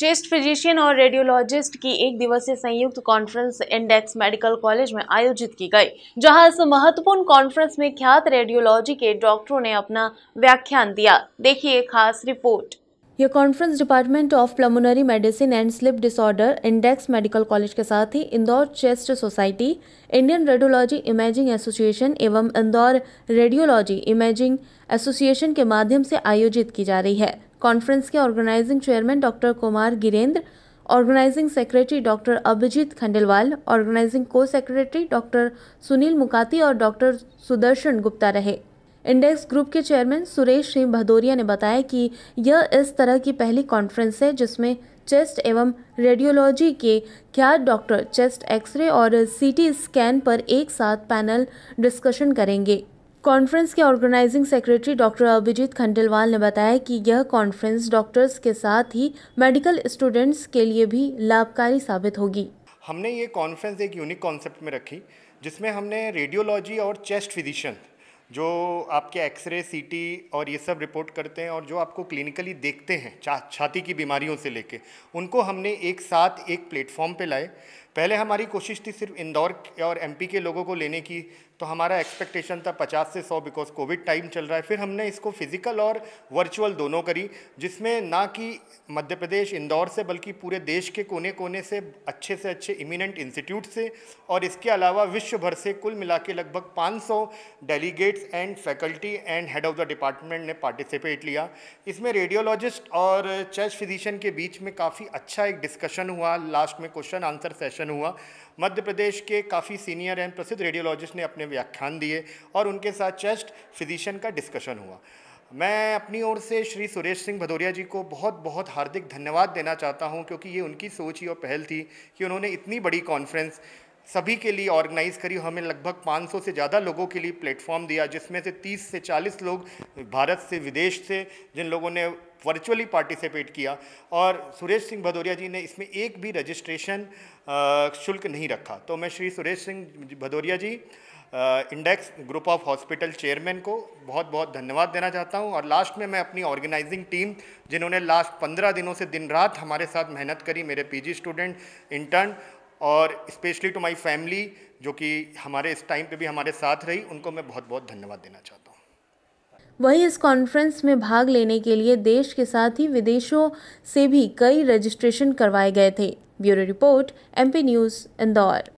chest physician और radiologist की एक दिवसीय संयुक्त कॉन्फ्रेंस इंडेक्स मेडिकल कॉलेज में आयोजित की गई जहां इस महत्वपूर्ण कॉन्फ्रेंस में ख्यात रेडियोलॉजी के डॉक्टरों ने अपना व्याख्यान दिया देखिए खास रिपोर्ट यह conference department of pulmonary medicine and sleep disorder Index medical college के साथ ही Indore chest society Indian radiology imaging association एवं इंदौर रेडियोलॉजी इमेजिंग एसोसिएशन के माध्यम से आयोजित की जा रही है कॉन्फ्रेंस के organizing chairman doctor Kumar Girendra organizing secretary doctor Abhijeet Khandelwal organizing co secretary doctor Sunil Mukati और डॉक्टर सुदर्शन गुप्ता रहे इंडेक्स ग्रुप के चेयरमैन सुरेश सिंह भदौरिया ने बताया कि यह इस तरह की पहली कॉन्फ्रेंस है जिसमें चेस्ट एवं रेडियोलॉजी के ख्यात डॉक्टर चेस्ट एक्सरे और सीटी स्कैन पर एक साथ पैनल डिस्कशन करेंगे कॉन्फ्रेंस के organizing secretary doctor Abhijeet Khandelwal ने बताया कि यह कॉन्फ्रेंस डॉक्टर्स के साथ ही मेडिकल स्टूडेंट्स के लिए भी लाभकारी साबित होगी हमने ये कॉन्फ्रेंस एक यूनिक कॉन्सेप्ट में रखी जिसमें हमने रेडियोलॉजी और चेस्ट फिजिशियन जो आपके एक्सरे सी और ये सब रिपोर्ट करते हैं और जो आपको क्लिनिकली देखते हैं छाती की बीमारियों से लेके उनको हमने एक साथ एक प्लेटफॉर्म पे लाए पहले हमारी कोशिश थी सिर्फ इंदौर और एमपी के लोगों को लेने की तो हमारा एक्सपेक्टेशन था 50 से 100 बिकॉज कोविड टाइम चल रहा है फिर हमने इसको फिजिकल और वर्चुअल दोनों करी जिसमें ना कि मध्य प्रदेश इंदौर से बल्कि पूरे देश के कोने कोने से अच्छे से अच्छे इमिनेंट इंस्टीट्यूट से और इसके अलावा विश्व भर से कुल मिला के लगभग 500 delegates and faculty and head of the department ने पार्टिसिपेट लिया इसमें रेडियोलॉजिस्ट और चर्च फिजिशियन के बीच में काफ़ी अच्छा एक डिस्कशन हुआ लास्ट में क्वेश्चन आंसर सेशन सेशन हुआ मध्य प्रदेश के काफ़ी सीनियर एंड प्रसिद्ध रेडियोलॉजिस्ट ने अपने व्याख्यान दिए और उनके साथ चेस्ट फिजिशियन का डिस्कशन हुआ मैं अपनी ओर से श्री सुरेश सिंह भदौरिया जी को बहुत बहुत हार्दिक धन्यवाद देना चाहता हूं क्योंकि ये उनकी सोच ही और पहल थी कि उन्होंने इतनी बड़ी कॉन्फ्रेंस सभी के लिए ऑर्गेनाइज करी हमें लगभग 500 से ज़्यादा लोगों के लिए प्लेटफॉर्म दिया जिसमें से 30 से 40 लोग भारत से विदेश से जिन लोगों ने वर्चुअली पार्टिसिपेट किया और सुरेश सिंह भदौरिया जी ने इसमें एक भी रजिस्ट्रेशन शुल्क नहीं रखा तो मैं Shri Suresh Singh Bhadauria ji Index group of hospital chairman को बहुत बहुत धन्यवाद देना चाहता हूं और लास्ट में मैं अपनी ऑर्गेनाइजिंग टीम जिन्होंने लास्ट पंद्रह दिनों से दिन रात हमारे साथ मेहनत करी मेरे पीजी स्टूडेंट इंटर्न और स्पेशली टू माई फैमिली जो कि हमारे इस टाइम पे भी हमारे साथ रही उनको मैं बहुत बहुत धन्यवाद देना चाहता हूँ वहीं इस कॉन्फ्रेंस में भाग लेने के लिए देश के साथ ही विदेशों से भी कई रजिस्ट्रेशन करवाए गए थे bureau report MP news Indore